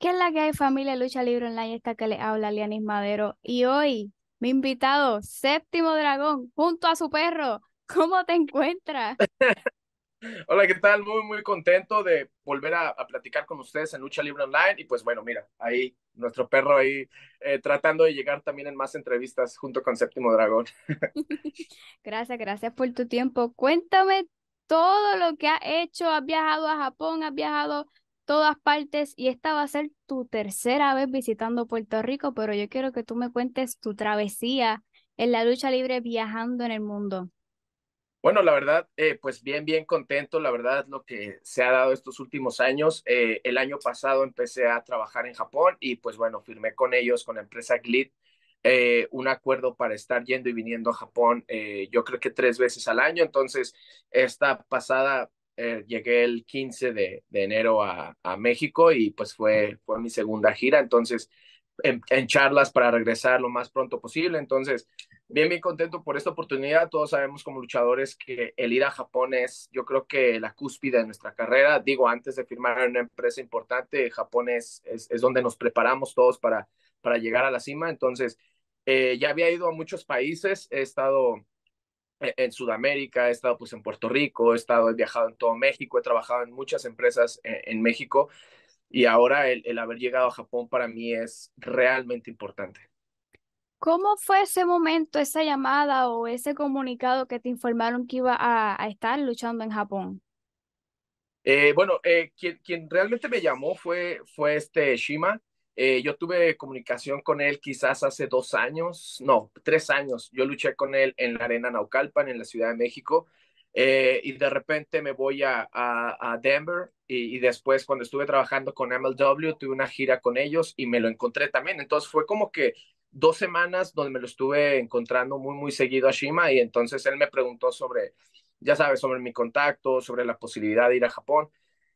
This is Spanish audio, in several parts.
¿Qué es la que hay familia Lucha Libre Online? Esta que le habla Lianis Madero. Y hoy, mi invitado, Séptimo Dragón, junto a su perro. ¿Cómo te encuentras? Hola, ¿qué tal? Muy, muy contento de volver a, platicar con ustedes en Lucha Libre Online. Y pues bueno, mira, ahí nuestro perro ahí eh, tratando de llegar también en más entrevistas junto con Séptimo Dragón. gracias, gracias por tu tiempo. Cuéntame todo lo que ha hecho. Has viajado a Japón, has viajado todas partes y esta va a ser tu tercera vez visitando Puerto Rico, pero yo quiero que tú me cuentes tu travesía en la lucha libre viajando en el mundo. Bueno, la verdad, eh, pues bien, bien contento, la verdad, lo que se ha dado estos últimos años. Eh, el año pasado empecé a trabajar en Japón y pues bueno, firmé con ellos, con la empresa Glid, eh, un acuerdo para estar yendo y viniendo a Japón, yo creo que tres veces al año. Entonces, esta pasada eh, llegué el 15 de, enero a, México y pues fue, fue mi segunda gira, entonces en, charlas para regresar lo más pronto posible, entonces bien, bien contento por esta oportunidad, todos sabemos como luchadores que el ir a Japón es yo creo que la cúspide de nuestra carrera, digo, antes de firmar en una empresa importante, Japón es, es, es donde nos preparamos todos para, para llegar a la cima, entonces... Eh, ya había ido a muchos países, he estado e-, en Sudamérica, he estado pues en Puerto Rico, he estado, he viajado en todo México, he trabajado en muchas empresas eh, en, México y ahora el, haber llegado a Japón para mí es realmente importante. ¿Cómo fue ese momento, esa llamada o ese comunicado que te informaron que iba a, a estar luchando en Japón? Eh, bueno, eh, quien, realmente me llamó fue, fue este Shima, eh, yo tuve comunicación con él quizás hace dos años, no, tres años. Yo luché con él en la Arena Naucalpan, en la Ciudad de México. Eh, y de repente me voy a, Denver y, después cuando estuve trabajando con MLW tuve una gira con ellos y me lo encontré también. Entonces fue como que dos semanas donde me lo estuve encontrando muy, muy seguido a Shima y entonces él me preguntó sobre, ya sabes, sobre mi contacto, sobre la posibilidad de ir a Japón.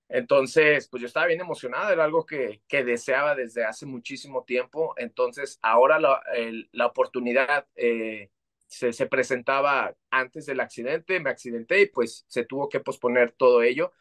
Entonces, pues yo estaba bien emocionado, era algo que, que deseaba desde hace muchísimo tiempo. Entonces, ahora la, oportunidad eh, se, presentaba antes del accidente, me accidenté y pues se tuvo que posponer todo ello.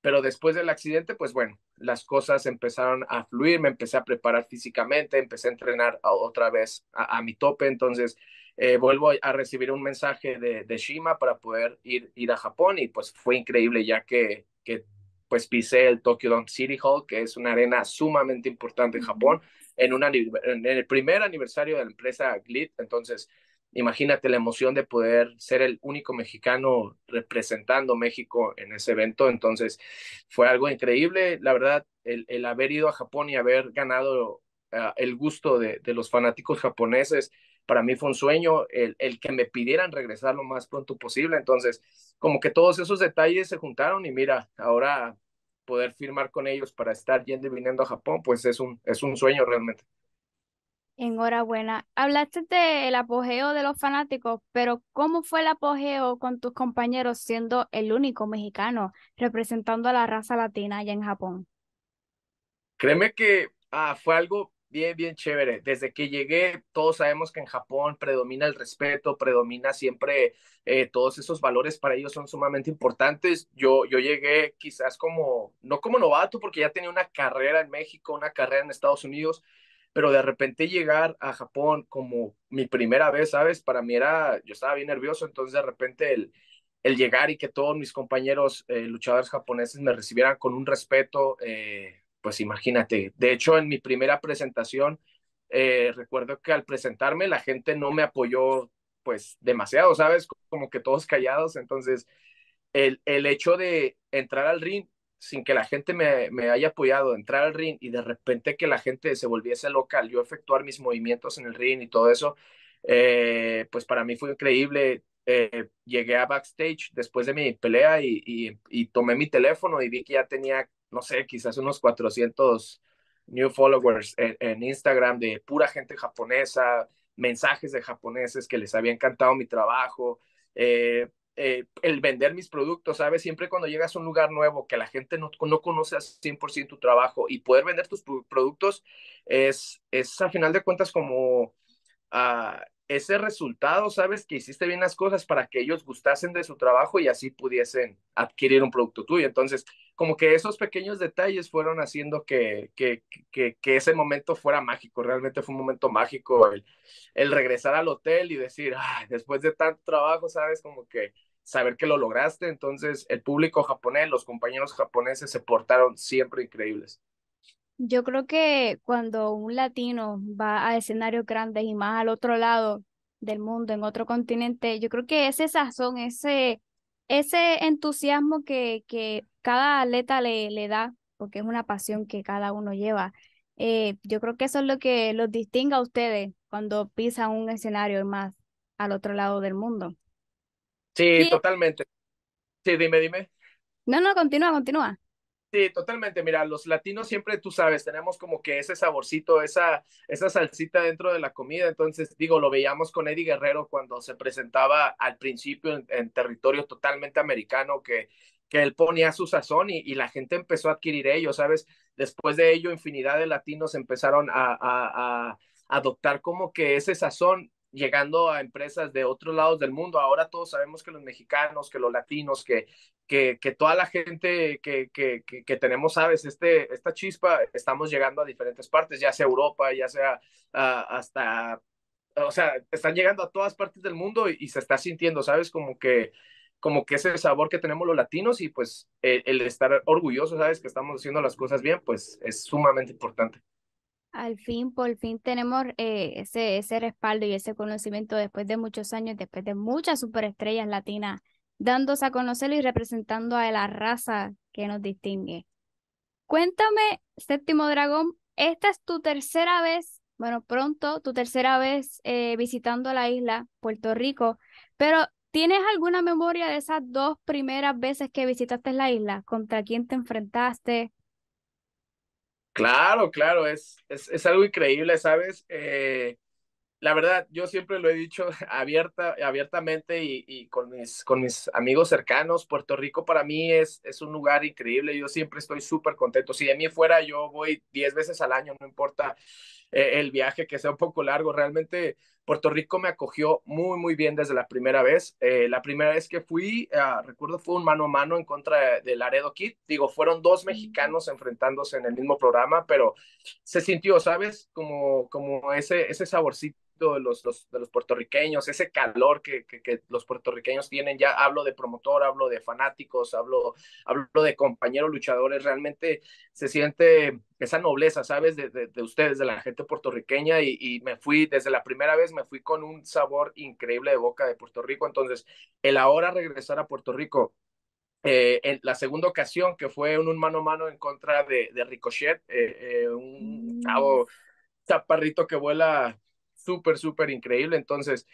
Pero después del accidente, pues bueno, las cosas empezaron a fluir, me empecé a preparar físicamente, empecé a entrenar otra vez a, mi tope. Entonces, eh, vuelvo a recibir un mensaje de, de Shima para poder ir, ir a Japón y pues fue increíble ya que, que pues pisé el Tokyo Dome City Hall, que es una arena sumamente importante en Japón, en, una, en el primer aniversario de la empresa Glit. Entonces, imagínate la emoción de poder ser el único mexicano representando México en ese evento. Entonces, fue algo increíble, la verdad, el, haber ido a Japón y haber ganado ah, el gusto de, de los fanáticos japoneses para mí fue un sueño el, que me pidieran regresar lo más pronto posible. Entonces, como que todos esos detalles se juntaron y mira, ahora poder firmar con ellos para estar yendo y viniendo a Japón, pues es un, es un sueño realmente. Enhorabuena. Hablaste del apogeo de los fanáticos, pero ¿cómo fue el apogeo con tus compañeros siendo el único mexicano representando a la raza latina allá en Japón? Créeme que ah, fue algo Bien, bien chévere. Desde que llegué, todos sabemos que en Japón predomina el respeto, predomina siempre eh, todos esos valores, para ellos son sumamente importantes. Yo, yo llegué quizás como, no como novato, porque ya tenía una carrera en México, una carrera en Estados Unidos, pero de repente llegar a Japón como mi primera vez, ¿sabes? Para mí era, yo estaba bien nervioso, entonces de repente el, el llegar y que todos mis compañeros eh, luchadores japoneses me recibieran con un respeto. Eh, pues imagínate, de hecho en mi primera presentación, eh, recuerdo que al presentarme la gente no me apoyó pues demasiado, ¿sabes? Como que todos callados, entonces el, el hecho de entrar al ring sin que la gente me, haya apoyado, entrar al ring y de repente que la gente se volviese local, yo efectuar mis movimientos en el ring y todo eso, eh, pues para mí fue increíble. Eh, llegué a backstage después de mi pelea y, y, tomé mi teléfono y vi que ya tenía no sé, quizás unos 400 new followers en, Instagram de pura gente japonesa, mensajes de japoneses que les había encantado mi trabajo, eh, eh, el vender mis productos, ¿sabes? Siempre cuando llegas a un lugar nuevo que la gente no, no conoce al 100% tu trabajo y poder vender tus productos es, es a final de cuentas como ah, ese resultado, sabes que hiciste bien las cosas para que ellos gustasen de su trabajo y así pudiesen adquirir un producto tuyo. Entonces, como que esos pequeños detalles fueron haciendo que, que, que, ese momento fuera mágico, realmente fue un momento mágico el, el regresar al hotel y decir, después de tanto trabajo, sabes, como que saber que lo lograste. Entonces, el público japonés, los compañeros japoneses se portaron siempre increíbles. Yo creo que cuando un latino va a escenarios grandes y más al otro lado del mundo, en otro continente, yo creo que ese sazón, ese, ese entusiasmo que, que cada atleta le, le da, porque es una pasión que cada uno lleva, eh, yo creo que eso es lo que los distingue a ustedes cuando pisan un escenario más al otro lado del mundo. sí, totalmente. Sí, dime, dime. No, no, continúa, continúa. Sí, totalmente. Mira, los latinos siempre, tú sabes, tenemos como que ese saborcito, esa, esa salsita dentro de la comida. Entonces, digo, lo veíamos con Eddie Guerrero cuando se presentaba al principio en, territorio totalmente americano, que, que él ponía su sazón y, la gente empezó a adquirir ello, ¿sabes? Después de ello, infinidad de latinos empezaron a, a adoptar como que ese sazón llegando a empresas de otros lados del mundo. Ahora todos sabemos que los mexicanos, que los latinos, que, que, toda la gente que, que, tenemos, sabes, este, esta chispa, estamos llegando a diferentes partes, ya sea Europa, ya sea ah, hasta, o sea, están llegando a todas partes del mundo y, se está sintiendo, sabes, como que como que ese sabor que tenemos los latinos y pues el estar orgulloso, sabes, que estamos haciendo las cosas bien, pues es sumamente importante. Al fin, por fin tenemos eh, ese, respaldo y ese conocimiento después de muchos años, después de muchas superestrellas latinas dándose a conocer y representando a la raza que nos distingue. Cuéntame, séptimo dragón, esta es tu tercera vez, bueno, pronto tu tercera vez eh, visitando la isla, Puerto Rico, pero ¿tienes alguna memoria de esas dos primeras veces que visitaste la isla? ¿Contra quién te enfrentaste? Claro, claro, es, es, algo increíble, ¿sabes? Eh, la verdad, yo siempre lo he dicho abierta, abiertamente y, y, con, mis, con mis amigos cercanos, Puerto Rico para mí es, es un lugar increíble, yo siempre estoy súper contento. Si de mí fuera, yo voy 10 veces al año, no importa eh, el viaje, que sea un poco largo. Realmente Puerto Rico me acogió muy, muy bien desde la primera vez. Eh, la primera vez que fui, ah, recuerdo, fue un mano a mano en contra del Aredo Kid. Digo, fueron dos mexicanos enfrentándose en el mismo programa, pero se sintió, ¿sabes? Como, como ese, ese saborcito de los, de los puertorriqueños, ese calor que, los puertorriqueños tienen, ya hablo de promotor, hablo de fanáticos, hablo, hablo de compañeros luchadores, realmente se siente esa nobleza, ¿sabes? De, ustedes, de la gente puertorriqueña y, me fui, desde la primera vez me fui con un sabor increíble de boca de Puerto Rico. Entonces, el ahora regresar a Puerto Rico, eh, en la segunda ocasión que fue un, un mano a mano en contra de, Ricochet, eh, eh, un taparrito mm. chaparrito que vuela súper, súper increíble. Entonces,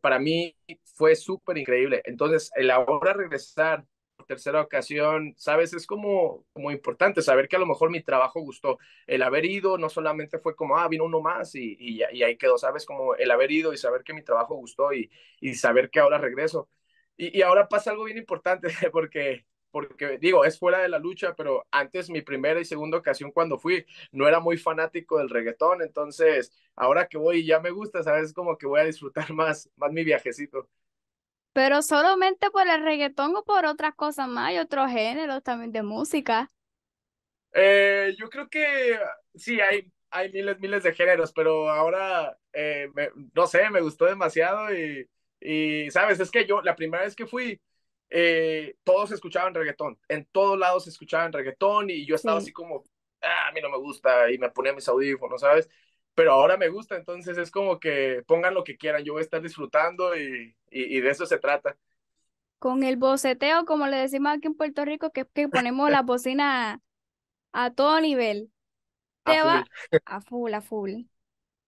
para mí fue súper increíble. Entonces, el ahora regresar tercera ocasión, ¿sabes? Es como, como importante saber que a lo mejor mi trabajo gustó. El haber ido no solamente fue como, ah, vino uno más y, y ahí quedó, ¿sabes? Como el haber ido y saber que mi trabajo gustó y, saber que ahora regreso. Y, ahora pasa algo bien importante porque, porque, digo, es fuera de la lucha, pero antes mi primera y segunda ocasión cuando fui, no era muy fanático del reggaetón, entonces ahora que voy ya me gusta, ¿sabes? Como que voy a disfrutar más, más mi viajecito pero solamente por el reggaetón o por otras cosas más y otros géneros también de música. Eh, yo creo que sí, hay, hay miles, miles de géneros, pero ahora, eh, no sé, me gustó demasiado y, y, ¿sabes? Es que yo, la primera vez que fui, eh, todos escuchaban reggaetón, en todos lados se escuchaban reggaetón y yo estaba así como, ah, a mí no me gusta y me ponía mis audífonos, ¿sabes? pero ahora me gusta, entonces es como que pongan lo que quieran, yo voy a estar disfrutando y, de eso se trata. Con el boceteo, como le decimos aquí en Puerto Rico, que, que ponemos la bocina a todo nivel. Te va a full, a full.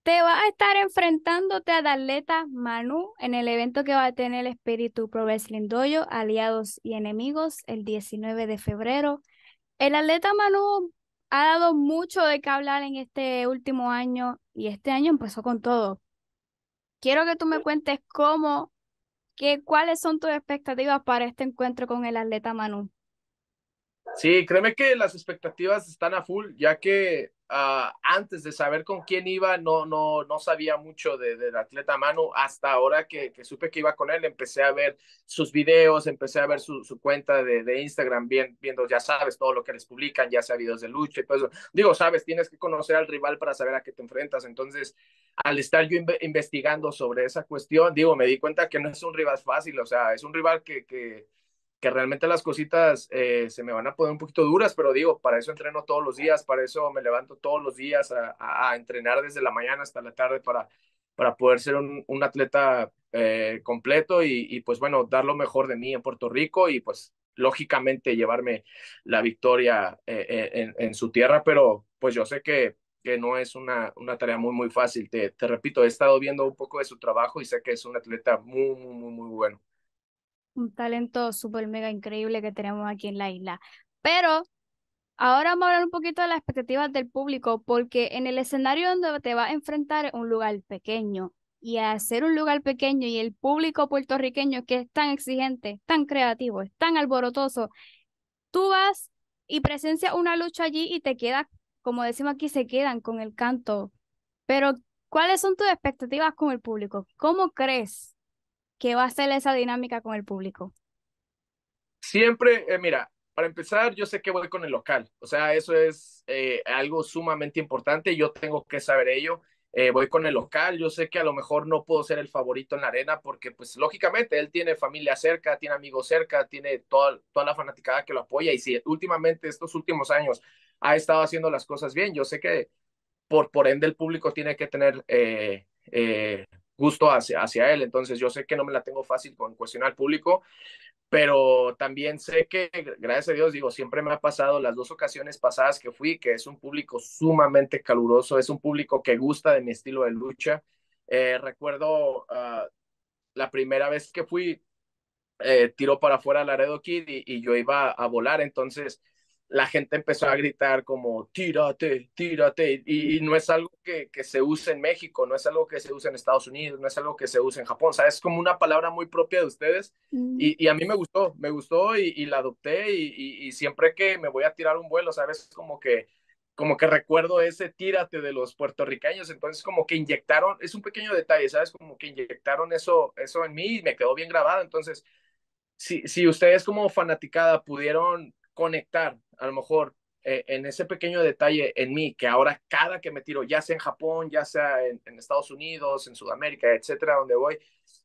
Te va a estar enfrentándote a atleta Manu en el evento que va a tener el Espíritu Pro Wrestling Dojo, Aliados y Enemigos, el 19 de febrero. El atleta Manu ha dado mucho de qué hablar en este último año y este año empezó con todo. Quiero que tú me cuentes cómo, qué, cuáles son tus expectativas para este encuentro con el atleta Manu. Sí, créeme que las expectativas están a full, ya que Ah, antes de saber con quién iba, no, no, no sabía mucho del de, atleta Manu. Hasta ahora que, que, supe que iba con él, empecé a ver sus videos, empecé a ver su, su cuenta de, de Instagram, bien, viendo, ya sabes, todo lo que les publican, ya sea videos de lucha y todo eso. Digo, sabes, tienes que conocer al rival para saber a qué te enfrentas. Entonces, al estar yo investigando sobre esa cuestión, digo, me di cuenta que no es un rival fácil, o sea, es un rival que, que que realmente las cositas eh, se me van a poner un poquito duras, pero digo, para eso entreno todos los días, para eso me levanto todos los días a, entrenar desde la mañana hasta la tarde para, para poder ser un, atleta eh, completo y, pues bueno, dar lo mejor de mí en Puerto Rico y pues lógicamente llevarme la victoria eh, en, su tierra, pero pues yo sé que, que no es una, una tarea muy, muy fácil. Te, te repito, he estado viendo un poco de su trabajo y sé que es un atleta muy, muy, muy, muy bueno un talento súper mega increíble que tenemos aquí en la isla. Pero ahora vamos a hablar un poquito de las expectativas del público, porque en el escenario donde te vas a enfrentar es un lugar pequeño. Y al ser un lugar pequeño y el público puertorriqueño que es tan exigente, tan creativo, es tan alborotoso, tú vas y presencias una lucha allí y te quedas, como decimos aquí, se quedan con el canto. Pero, ¿cuáles son tus expectativas con el público? ¿Cómo crees ¿Qué va a ser esa dinámica con el público? Siempre, eh, mira, para empezar, yo sé que voy con el local, o sea, eso es eh, algo sumamente importante, yo tengo que saber ello. Eh, voy con el local, yo sé que a lo mejor no puedo ser el favorito en la arena porque pues lógicamente él tiene familia cerca, tiene amigos cerca, tiene toda, toda la fanaticada que lo apoya y si últimamente estos últimos años ha estado haciendo las cosas bien, yo sé que por, por ende el público tiene que tener gusto hacia, hacia él. Entonces yo sé que no me la tengo fácil con cuestionar al público, pero también sé que, gracias a Dios, digo, siempre me ha pasado las dos ocasiones pasadas que fui, que es un público sumamente caluroso, es un público que gusta de mi estilo de lucha. Eh, recuerdo ah, la primera vez que fui, eh, tiró para afuera Laredo Kid y, y yo iba a volar, entonces la gente empezó a gritar como tírate, tírate, y, no es algo que, que, se use en México, no es algo que se use en Estados Unidos, no es algo que se use en Japón, o sea, es como una palabra muy propia de ustedes y, a mí me gustó, me gustó y, la adopté y, siempre que me voy a tirar un vuelo, sabes, como que como que recuerdo ese tírate de los puertorriqueños, entonces como que inyectaron, es un pequeño detalle, ¿sabes? Como que inyectaron eso, eso en mí y me quedó bien grabado, entonces si, si ustedes como fanaticada pudieron conectar, a lo mejor, eh, en ese pequeño detalle en mí, que ahora cada que me tiro, ya sea en Japón, ya sea en, Estados Unidos, en Sudamérica, etcétera, donde voy,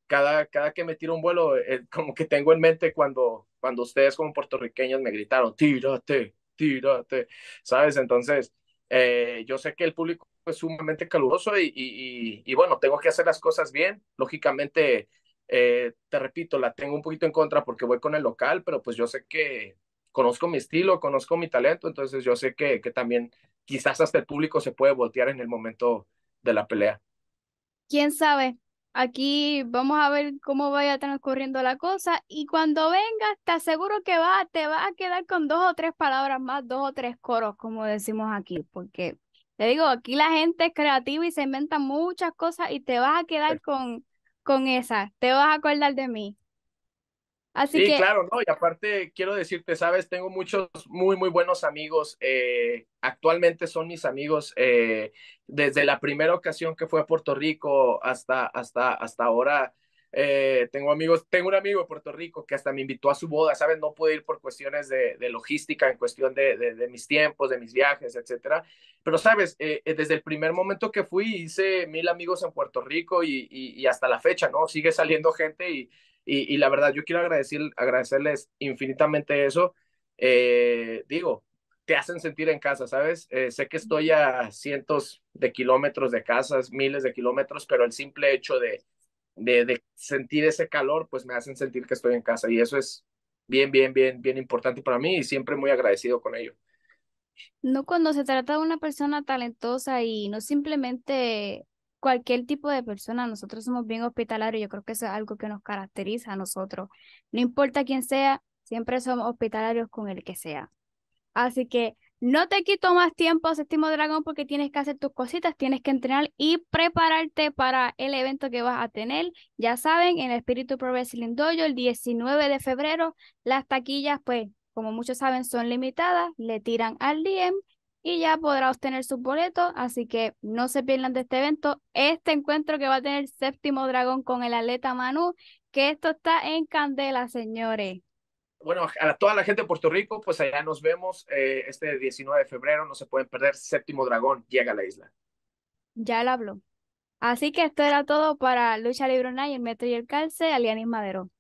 cada, cada que me tiro un vuelo, eh, como que tengo en mente cuando, cuando ustedes como puertorriqueños me gritaron, tírate, tírate, ¿sabes? Entonces, eh, yo sé que el público es sumamente caluroso y, y, bueno, tengo que hacer las cosas bien. Lógicamente, te repito, la tengo un poquito en contra porque voy con el local, pero pues yo sé que conozco mi estilo, conozco mi talento, entonces yo sé que, que también quizás hasta el público se puede voltear en el momento de la pelea. ¿Quién sabe? Aquí vamos a ver cómo vaya transcurriendo la cosa y cuando vengas te aseguro que va, te vas a quedar con dos o tres palabras más, dos o tres coros, como decimos aquí, porque te digo, aquí la gente es creativa y se inventa muchas cosas y te vas a quedar con, con te vas a acordar de mí sí, claro, ¿no? Y aparte, quiero decirte, sabes, tengo muchos muy, muy buenos amigos. Eh, actualmente son mis amigos eh, desde la primera ocasión que fue a Puerto Rico hasta, hasta, hasta ahora. Eh, tengo amigos, tengo un amigo de Puerto Rico que hasta me invitó a su boda, ¿sabes? No pude ir por cuestiones de, logística, en cuestión de, de, mis tiempos, de mis viajes, etcétera. Pero, ¿sabes? desde el primer momento que fui, hice mil amigos en Puerto Rico y, y, hasta la fecha, ¿no? Sigue saliendo gente y y, la verdad, yo quiero agradecer, agradecerles infinitamente eso. Eh, digo, te hacen sentir en casa, ¿sabes? Eh, sé que estoy a cientos de kilómetros de casas, miles de kilómetros, pero el simple hecho de, de, de, sentir ese calor, pues me hacen sentir que estoy en casa. Y eso es bien, bien, bien, bien importante para mí y siempre muy agradecido con ello. No, cuando se trata de una persona talentosa y no simplemente cualquier tipo de persona, nosotros somos bien hospitalarios, yo creo que eso es algo que nos caracteriza a nosotros. No importa quién sea, siempre somos hospitalarios con el que sea. Así que no te quito más tiempo, séptimo dragón, porque tienes que hacer tus cositas, tienes que entrenar y prepararte para el evento que vas a tener. Ya saben, en el Espíritu Pro Wrestling Dojo, el 19 de febrero, las taquillas, pues, como muchos saben, son limitadas, le tiran al DM y ya podrá obtener su boleto Así que no se pierdan de este evento. Este encuentro que va a tener séptimo dragón con el atleta Manu, que esto está en Candela, señores. Bueno, a toda la gente de Puerto Rico, pues allá nos vemos eh, este 19 de febrero. No se pueden perder. Séptimo dragón llega a la isla. Ya lo habló. Así que esto era todo para Lucha Libre Online, el Metro y el Calce, Alianis Madero.